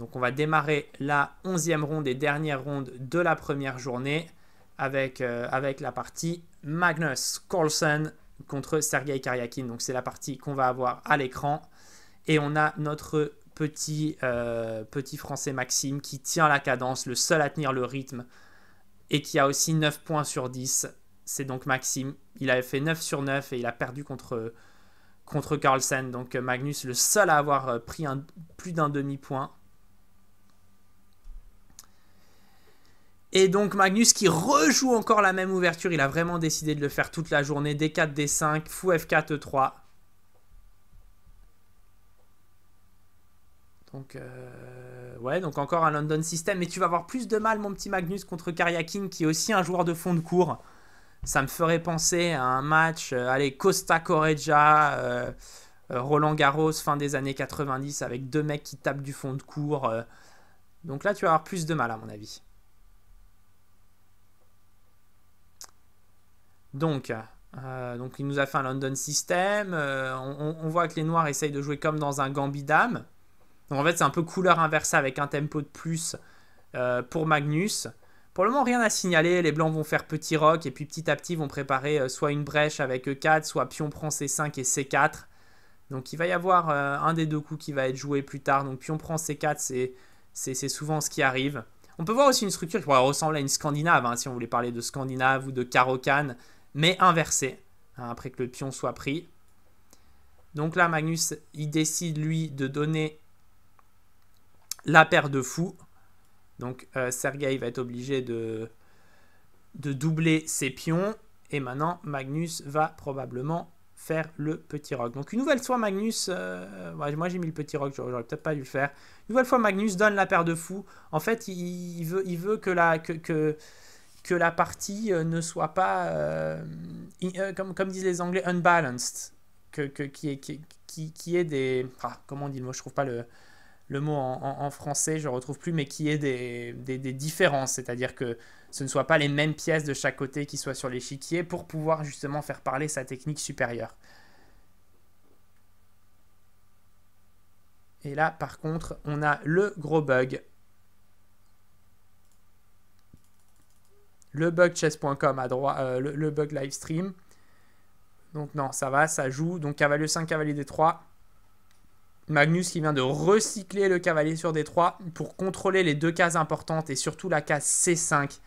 Donc on va démarrer la onzième ronde et dernière ronde de la première journée avec, euh, avec la partie Magnus Carlsen contre Sergei Karyakin. Donc c'est la partie qu'on va avoir à l'écran. Et on a notre petit, euh, petit français Maxime qui tient la cadence, le seul à tenir le rythme et qui a aussi 9 points sur 10. C'est donc Maxime. Il avait fait 9 sur 9 et il a perdu contre, contre Carlsen. Donc Magnus, le seul à avoir euh, pris plus d'un demi-point. Et donc Magnus qui rejoue encore la même ouverture, il a vraiment décidé de le faire toute la journée, D4, D5, fou F4, E3. Donc, euh, ouais, donc encore un London System. Mais tu vas avoir plus de mal, mon petit Magnus, contre Karyakin, qui est aussi un joueur de fond de cours. Ça me ferait penser à un match, euh, allez, Costa Correggia, euh, Roland Garros, fin des années 90, avec deux mecs qui tapent du fond de cours. donc là, tu vas avoir plus de mal, à mon avis. Donc, euh, donc il nous a fait un London System. Euh, on, voit que les noirs essayent de jouer comme dans un Gambit Dame. Donc en fait, c'est un peu couleur inversée avec un tempo de plus euh, pour Magnus. Pour le moment, rien à signaler. Les blancs vont faire petit rock et puis petit à petit vont préparer soit une brèche avec E4, soit pion prend C5 et C4. Donc il va y avoir un des deux coups qui va être joué plus tard. Donc pion prend C4, c'est souvent ce qui arrive. On peut voir aussi une structure qui pourrait ressembler à une scandinave, hein, si on voulait parler de scandinave ou de Karokane mais inversé, hein, après que le pion soit pris. Donc là, Magnus, il décide, lui, de donner la paire de fous. Donc euh, Sergei va être obligé de, de doubler ses pions. Et maintenant, Magnus va probablement faire le petit rock. Donc une nouvelle fois, Magnus... Euh, moi, j'ai mis le petit rock, j'aurais peut-être pas dû le faire. Une nouvelle fois, Magnus donne la paire de fous. En fait, il, veut, il veut que la... que, que que la partie euh, ne soit pas, euh, euh, comme, comme disent les Anglais, unbalanced, que, que, qui, qui, est des... Ah, comment dit le mot Je trouve pas le, le mot en, français, je ne retrouve plus, mais qui est des, des différences, c'est-à-dire que ce ne soit pas les mêmes pièces de chaque côté qui soient sur l'échiquier pour pouvoir justement faire parler sa technique supérieure. Et là, par contre, on a le gros bug le chess.com à droite, euh, le, bug live stream. Donc non, ça va, ça joue. Donc cavalier 5, cavalier D3. Magnus qui vient de recycler le cavalier sur D3 pour contrôler les deux cases importantes et surtout la case C5.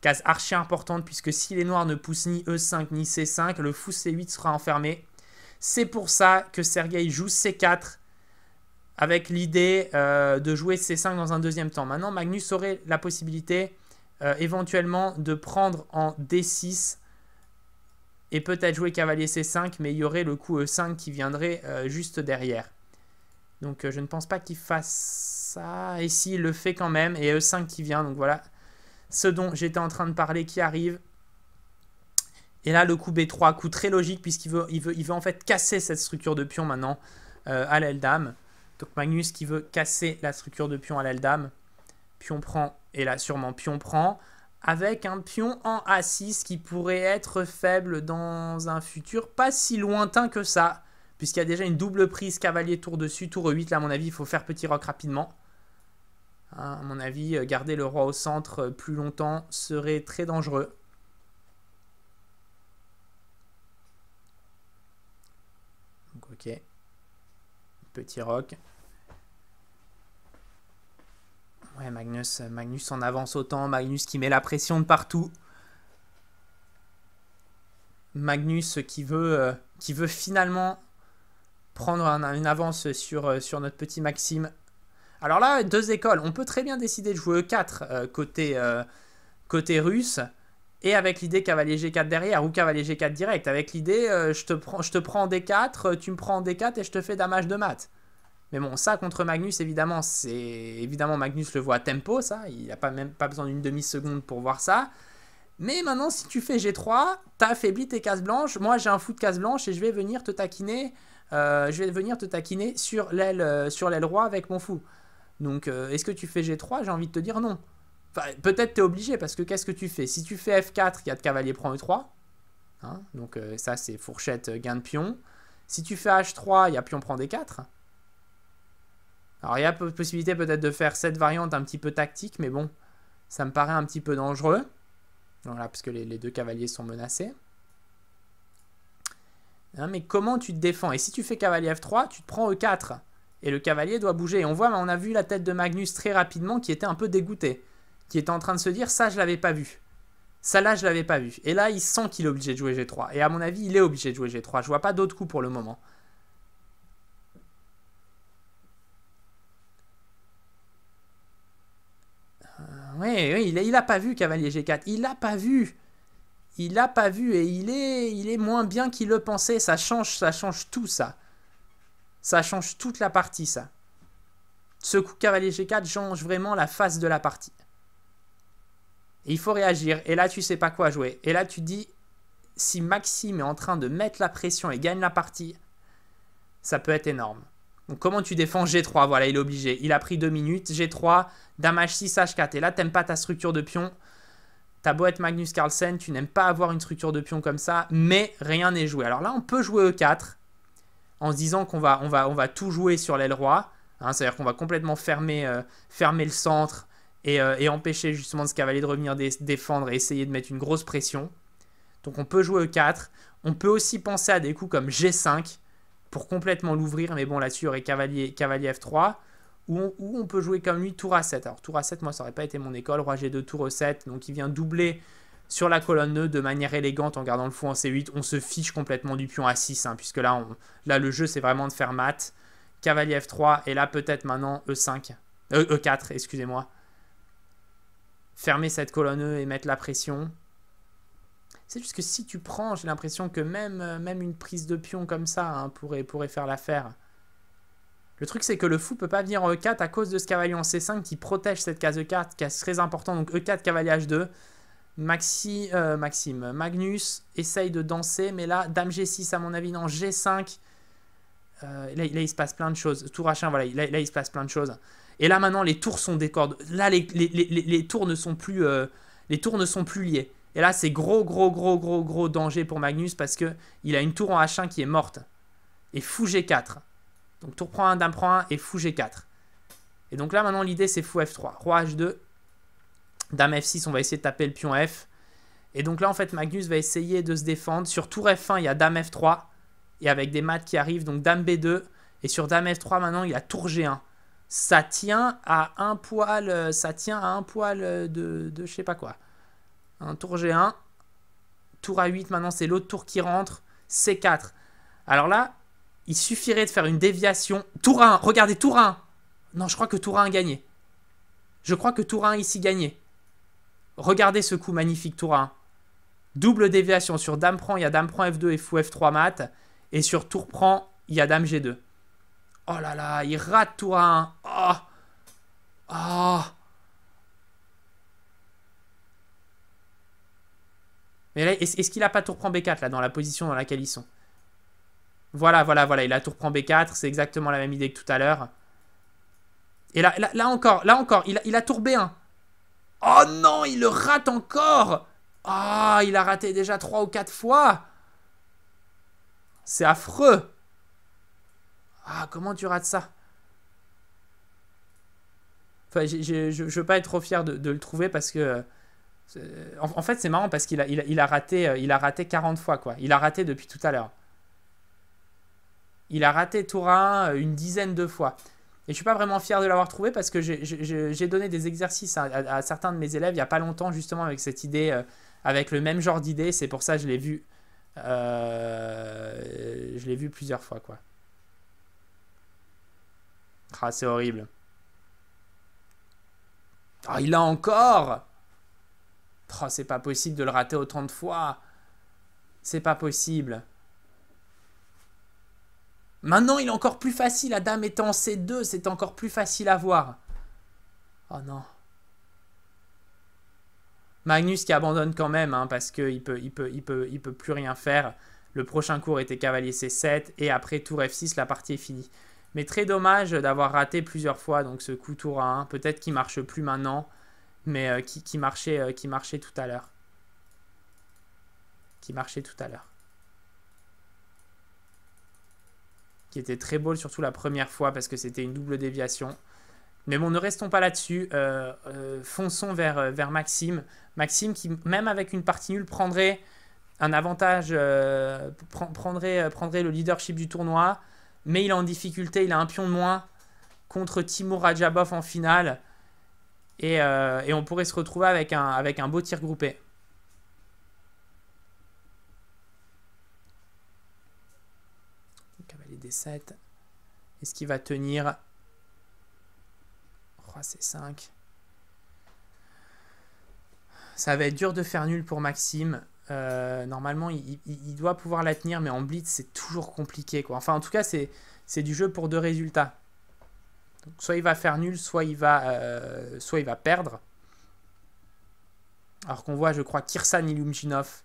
Case archi importante puisque si les noirs ne poussent ni E5 ni C5, le fou C8 sera enfermé. C'est pour ça que Sergei joue C4 avec l'idée euh, de jouer C5 dans un deuxième temps. Maintenant, Magnus aurait la possibilité euh, éventuellement de prendre en D6 et peut-être jouer cavalier C5, mais il y aurait le coup E5 euh, qui viendrait euh, juste derrière. Donc je ne pense pas qu'il fasse ça. ici il le fait quand même, et E5 qui vient, donc voilà. Ce dont j'étais en train de parler qui arrive. Et là, le coup B3, coup très logique, puisqu'il veut, il veut, il veut en fait casser cette structure de pion maintenant à l'aile dame. Donc Magnus qui veut casser la structure de pion à l'aile dame. on prend et là, sûrement, pion prend avec un pion en A6 qui pourrait être faible dans un futur pas si lointain que ça, puisqu'il y a déjà une double prise cavalier tour dessus, tour 8, là à mon avis il faut faire petit rock rapidement. Hein, à mon avis, garder le roi au centre euh, plus longtemps serait très dangereux. ok, petit rock. Magnus, euh, Magnus en avance autant, Magnus qui met la pression de partout. Magnus qui veut, euh, qui veut finalement prendre une avance sur, euh, sur notre petit Maxime. Alors là, deux écoles. On peut très bien décider de jouer E4 côté, russe et avec l'idée cavalier G4 derrière ou cavalier G4 direct. Avec l'idée, je, te prends, je te prends en D4, tu me prends en D4 et je te fais damage de maths. Mais bon, ça contre Magnus, évidemment, c'est évidemment Magnus le voit à tempo, ça. Il a pas même pas besoin d'une demi-seconde pour voir ça. Mais maintenant, si tu fais G3, t'as affaibli tes cases blanches. Moi, j'ai un fou de cases blanches et je vais venir te taquiner. Euh, je vais venir te taquiner sur l'aile euh, sur l'aile roi avec mon fou. Donc, euh, est-ce que tu fais G3 J'ai envie de te dire non. peut-être t'es obligé parce que qu'est-ce que tu fais Si tu fais F4, il y a de cavalier prend E3. Hein. donc ça, c'est fourchette gain de pion. Si tu fais H3, il y a pion prend D4. Alors il y a possibilité peut-être de faire cette variante un petit peu tactique, mais bon, ça me paraît un petit peu dangereux. Voilà, parce que les, deux cavaliers sont menacés. Hein, mais comment tu te défends Et si tu fais cavalier F3, tu te prends E4. Et le cavalier doit bouger. Et on voit, bah, on a vu la tête de Magnus très rapidement qui était un peu dégoûté. Qui était en train de se dire, ça je l'avais pas vu. Ça là je l'avais pas vu. Et là il sent qu'il est obligé de jouer G3. Et à mon avis il est obligé de jouer G3. Je vois pas d'autres coups pour le moment. Oui, il n'a pas vu cavalier G4. Il n'a pas vu. Il n'a pas vu et il est, il est moins bien qu'il le pensait. Ça change, ça change tout ça. Ça change toute la partie ça. Ce coup cavalier G4 change vraiment la face de la partie. il faut réagir. Et là, tu sais pas quoi jouer. Et là, tu dis, si Maxime est en train de mettre la pression et gagne la partie, ça peut être énorme. Donc comment tu défends G3 Voilà, il est obligé. Il a pris 2 minutes. G3, Dame H6, H4. Et là, t'aimes pas ta structure de pion. Ta boîte Magnus Carlsen, tu n'aimes pas avoir une structure de pion comme ça, mais rien n'est joué. Alors là, on peut jouer E4 en se disant qu'on va, on va, on va tout jouer sur l'aile roi. Hein, c'est-à-dire qu'on va complètement fermer, euh, fermer le centre euh, et, empêcher justement ce cavalier de revenir défendre et essayer de mettre une grosse pression. Donc on peut jouer E4. On peut aussi penser à des coups comme G5 pour complètement l'ouvrir. Mais bon, là-dessus, il y aurait cavalier, cavalier F3. Ou on, on, peut jouer comme lui tour à 7 Alors tour à 7 moi, ça n'aurait pas été mon école. Roi G2, tour E7. Donc il vient doubler sur la colonne E de manière élégante en gardant le fou en C8. On se fiche complètement du pion A6, hein, puisque là, là, le jeu, c'est vraiment de faire mat. Cavalier F3, et là, peut-être maintenant E5. E4, euh, e excusez-moi. Fermer cette colonne E et mettre la pression. C'est juste que si tu prends, j'ai l'impression que même, euh, même une prise de pion comme ça hein, pourrait, pourrait faire l'affaire. Le truc, c'est que le fou peut pas venir en E4 à cause de ce cavalier en C5 qui protège cette case E4, qui est très important. Donc E4, cavalier H2. Maxi, euh, Maxime, Magnus essaye de danser, mais là, Dame G6, à mon avis, non, G5. Euh, là, il se passe plein de choses. Tour H1, voilà, là, il se passe plein de choses. Et là, maintenant, les tours sont cordes Là, les, tours ne sont plus... les tours ne sont plus liés. Et là, c'est gros, gros, gros, gros, gros danger pour Magnus parce qu'il a une tour en H1 qui est morte. Et fou G4. Donc tour prend 1, dame prend 1 et fou G4. Et donc là, maintenant, l'idée, c'est fou F3. Roi H2, dame F6, on va essayer de taper le pion F. Et donc là, en fait, Magnus va essayer de se défendre. Sur tour F1, il y a dame F3. Et avec des maths qui arrivent, donc dame B2. Et sur dame F3, maintenant, il y a tour G1. Ça tient à un poil, euh, ça tient à un poil euh, de, de je sais pas quoi. Un tour G1, tour A8, maintenant c'est l'autre tour qui rentre, C4. Alors là, il suffirait de faire une déviation. Tour 1, regardez, tour 1. Non, je crois que tour 1 gagné. Je crois que tour 1 ici gagné. Regardez ce coup magnifique, tour 1. Double déviation sur dame prend, il y a dame prend F2 et fou F3 mat. Et sur tour prend, il y a dame G2. Oh là là, il rate tour 1. Oh. Oh. Mais là, est-ce qu'il a pas tour prend B4 là dans la position dans laquelle ils sont Voilà, voilà, voilà, il a tour prend B4, c'est exactement la même idée que tout à l'heure. Et là, là, encore, là encore, il a, il a tour B1. Oh non, il le rate encore Ah, oh, il a raté déjà 3 ou 4 fois C'est affreux Ah, comment tu rates ça Enfin, je, je veux pas être trop fier de le trouver parce que en, fait, c'est marrant parce qu'il a, il, a, raté, il a raté 40 euh, fois, quoi. Il a raté depuis tout à l'heure. Il a raté tour 1 euh, une dizaine de fois. Et je suis pas vraiment fier de l'avoir trouvé parce que j'ai donné des exercices à, certains de mes élèves il n'y a pas longtemps, justement, avec cette idée, euh, avec le même genre d'idée. C'est pour ça que je l'ai vu. je l'ai vu plusieurs fois, quoi. Ah, c'est horrible. Ah, il a encore Oh, c'est pas possible de le rater autant de fois. C'est pas possible. Maintenant, il est encore plus facile. La dame étant C2, c'est encore plus facile à voir. Oh non. Magnus qui abandonne quand même, hein, parce qu'il peut, il peut, il peut, il peut plus rien faire. Le prochain cours était cavalier C7, et après tour F6, la partie est finie. Mais très dommage d'avoir raté plusieurs fois donc ce coup tour a 1. Hein. Peut-être qu'il marche plus maintenant mais euh, qui, marchait, euh, qui marchait tout à l'heure. Qui marchait tout à l'heure. Qui était très beau, surtout la première fois, parce que c'était une double déviation. Mais bon, ne restons pas là-dessus. Euh, fonçons vers, vers Maxime. Maxime qui, même avec une partie nulle, prendrait un avantage, prendrait, le leadership du tournoi. Mais il est en difficulté, il a un pion de moins contre Timur Rajabov en finale. Euh, et, on pourrait se retrouver avec un, avec un beau tir groupé. Cavalier D7. Est-ce qu'il va tenir 3 C5. Ça va être dur de faire nul pour Maxime. Euh, normalement, il, doit pouvoir la tenir, mais en blitz, c'est toujours compliqué. Enfin, en tout cas, c'est du jeu pour deux résultats soit il va faire nul, soit il va, euh, soit il va perdre. Alors qu'on voit, je crois, Kirsan Ilumjinov,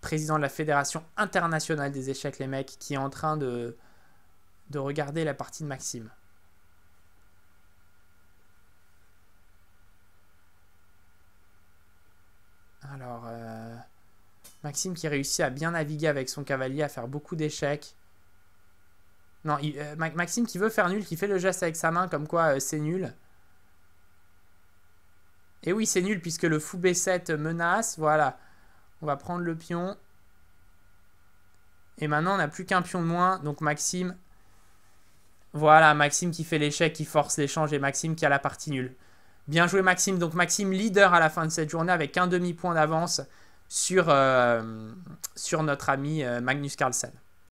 président de la Fédération internationale des échecs, les mecs, qui est en train de, regarder la partie de Maxime. Alors, euh, Maxime qui réussit à bien naviguer avec son cavalier, à faire beaucoup d'échecs. Non, euh, Maxime qui veut faire nul, qui fait le geste avec sa main comme quoi euh, c'est nul. Et eh oui, c'est nul puisque le fou B7 menace. Voilà. On va prendre le pion. Et maintenant, on n'a plus qu'un pion de moins. Donc Maxime. Voilà, Maxime qui fait l'échec, qui force l'échange et Maxime qui a la partie nulle. Bien joué Maxime. Donc Maxime leader à la fin de cette journée avec un demi-point d'avance sur, euh, sur notre ami Magnus Carlsen.